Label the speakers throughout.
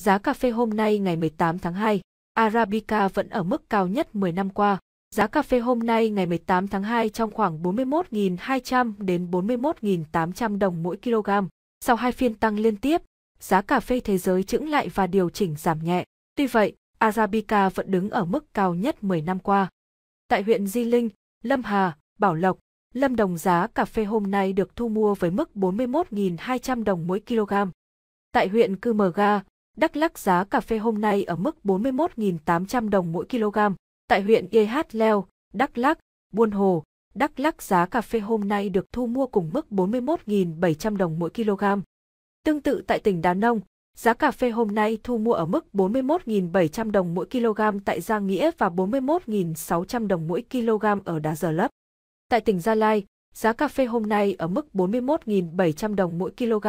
Speaker 1: Giá cà phê hôm nay ngày 18 tháng 2, Arabica vẫn ở mức cao nhất 10 năm qua. Giá cà phê hôm nay ngày 18 tháng 2 trong khoảng 41.200 đến 41.800 đồng mỗi kg. Sau hai phiên tăng liên tiếp, giá cà phê thế giới chững lại và điều chỉnh giảm nhẹ. Tuy vậy, Arabica vẫn đứng ở mức cao nhất 10 năm qua. Tại huyện Di Linh, Lâm Hà, Bảo Lộc, Lâm Đồng giá cà phê hôm nay được thu mua với mức 41.200 đồng mỗi kg. Tại huyện Cư Mờ Ga, Đắk Lắc giá cà phê hôm nay ở mức 41.800 đồng mỗi kg. Tại huyện YH Leo, Đắk Lắc, Buôn Hồ, Đắk Lắc giá cà phê hôm nay được thu mua cùng mức 41.700 đồng mỗi kg. Tương tự tại tỉnh Đà Nông, giá cà phê hôm nay thu mua ở mức 41.700 đồng mỗi kg tại Giang Nghĩa và 41.600 đồng mỗi kg ở Đà Giờ Lấp. Tại tỉnh Gia Lai, giá cà phê hôm nay ở mức 41.700 đồng mỗi kg,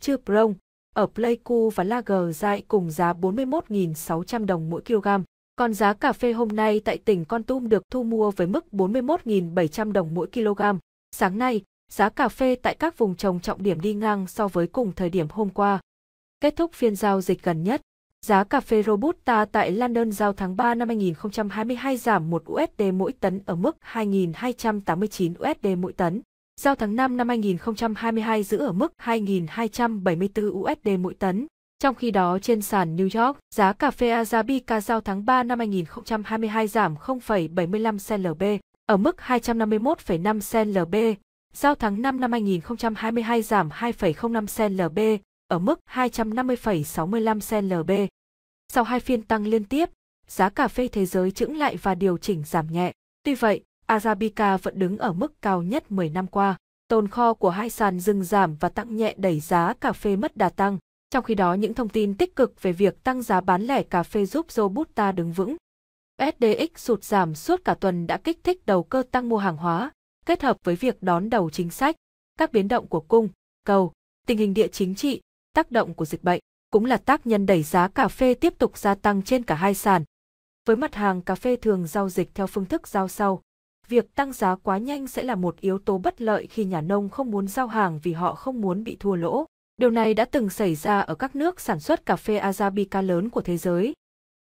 Speaker 1: Chư Prong, ở Pleiku và Lager dại cùng giá 41.600 đồng mỗi kg. Còn giá cà phê hôm nay tại tỉnh Con Tum được thu mua với mức 41.700 đồng mỗi kg. Sáng nay, giá cà phê tại các vùng trồng trọng điểm đi ngang so với cùng thời điểm hôm qua. Kết thúc phiên giao dịch gần nhất, giá cà phê Robusta tại London giao tháng 3 năm 2022 giảm 1 USD mỗi tấn ở mức 2.289 USD mỗi tấn giao tháng 5 năm 2022 giữ ở mức 2.274 USD mỗi tấn. Trong khi đó trên sàn New York, giá cà phê Arabica giao tháng 3 năm 2022 giảm 0,75 cent LB ở mức 251,5 cent LB, giao tháng 5 năm 2022 giảm 2,05 cent LB ở mức 250,65 cent LB. Sau hai phiên tăng liên tiếp, giá cà phê thế giới chững lại và điều chỉnh giảm nhẹ. Tuy vậy, Arabica vẫn đứng ở mức cao nhất 10 năm qua. Tồn kho của hai sàn dừng giảm và tăng nhẹ đẩy giá cà phê mất đà tăng. Trong khi đó những thông tin tích cực về việc tăng giá bán lẻ cà phê giúp Robusta đứng vững. SDX sụt giảm suốt cả tuần đã kích thích đầu cơ tăng mua hàng hóa, kết hợp với việc đón đầu chính sách, các biến động của cung, cầu, tình hình địa chính trị, tác động của dịch bệnh cũng là tác nhân đẩy giá cà phê tiếp tục gia tăng trên cả hai sàn. Với mặt hàng cà phê thường giao dịch theo phương thức giao sau, Việc tăng giá quá nhanh sẽ là một yếu tố bất lợi khi nhà nông không muốn giao hàng vì họ không muốn bị thua lỗ. Điều này đã từng xảy ra ở các nước sản xuất cà phê Arabica lớn của thế giới.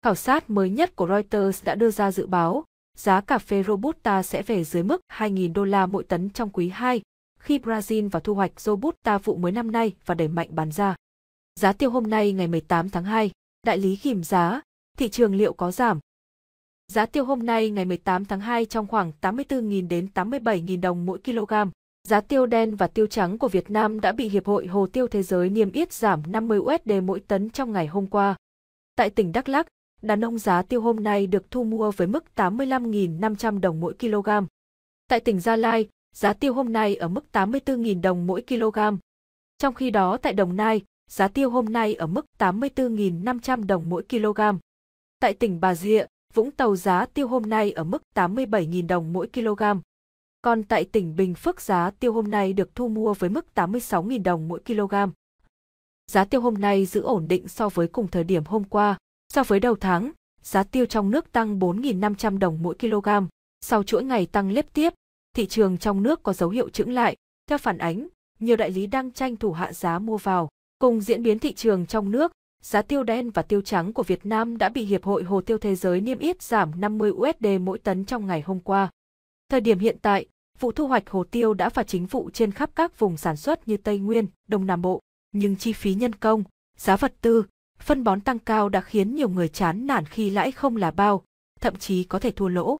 Speaker 1: Khảo sát mới nhất của Reuters đã đưa ra dự báo giá cà phê Robusta sẽ về dưới mức 2.000 đô la mỗi tấn trong quý 2, khi Brazil vào thu hoạch Robusta vụ mới năm nay và đẩy mạnh bán ra. Giá tiêu hôm nay ngày 18 tháng 2, đại lý ghim giá, thị trường liệu có giảm, Giá tiêu hôm nay ngày 18 tháng 2 trong khoảng 84.000 đến 87.000 đồng mỗi kg. Giá tiêu đen và tiêu trắng của Việt Nam đã bị Hiệp hội Hồ tiêu Thế giới niêm yết giảm 50 USD mỗi tấn trong ngày hôm qua. Tại tỉnh Đắk Lắk, đàn ông giá tiêu hôm nay được thu mua với mức 85.500 đồng mỗi kg. Tại tỉnh Gia Lai, giá tiêu hôm nay ở mức 84.000 đồng mỗi kg. Trong khi đó tại Đồng Nai, giá tiêu hôm nay ở mức 84.500 đồng mỗi kg. Tại tỉnh Bà Rịa, Vũng Tàu giá tiêu hôm nay ở mức 87.000 đồng mỗi kg. Còn tại tỉnh Bình Phước giá tiêu hôm nay được thu mua với mức 86.000 đồng mỗi kg. Giá tiêu hôm nay giữ ổn định so với cùng thời điểm hôm qua. So với đầu tháng, giá tiêu trong nước tăng 4.500 đồng mỗi kg. Sau chuỗi ngày tăng lếp tiếp, thị trường trong nước có dấu hiệu chững lại. Theo phản ánh, nhiều đại lý đang tranh thủ hạ giá mua vào. Cùng diễn biến thị trường trong nước, giá tiêu đen và tiêu trắng của Việt Nam đã bị Hiệp hội Hồ tiêu Thế giới niêm yết giảm 50 USD mỗi tấn trong ngày hôm qua. Thời điểm hiện tại, vụ thu hoạch hồ tiêu đã và chính vụ trên khắp các vùng sản xuất như Tây Nguyên, Đông Nam Bộ, nhưng chi phí nhân công, giá vật tư, phân bón tăng cao đã khiến nhiều người chán nản khi lãi không là bao, thậm chí có thể thua lỗ.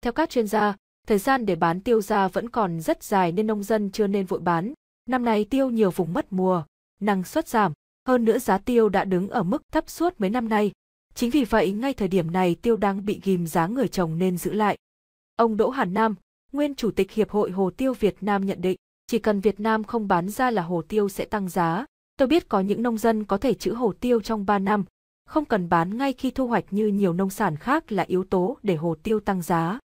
Speaker 1: Theo các chuyên gia, thời gian để bán tiêu ra vẫn còn rất dài nên nông dân chưa nên vội bán. Năm nay tiêu nhiều vùng mất mùa, năng suất giảm, hơn nữa giá tiêu đã đứng ở mức thấp suốt mấy năm nay. Chính vì vậy ngay thời điểm này tiêu đang bị ghim giá người trồng nên giữ lại. Ông Đỗ Hàn Nam, nguyên chủ tịch Hiệp hội Hồ tiêu Việt Nam nhận định, chỉ cần Việt Nam không bán ra là hồ tiêu sẽ tăng giá. Tôi biết có những nông dân có thể trữ hồ tiêu trong 3 năm, không cần bán ngay khi thu hoạch như nhiều nông sản khác là yếu tố để hồ tiêu tăng giá.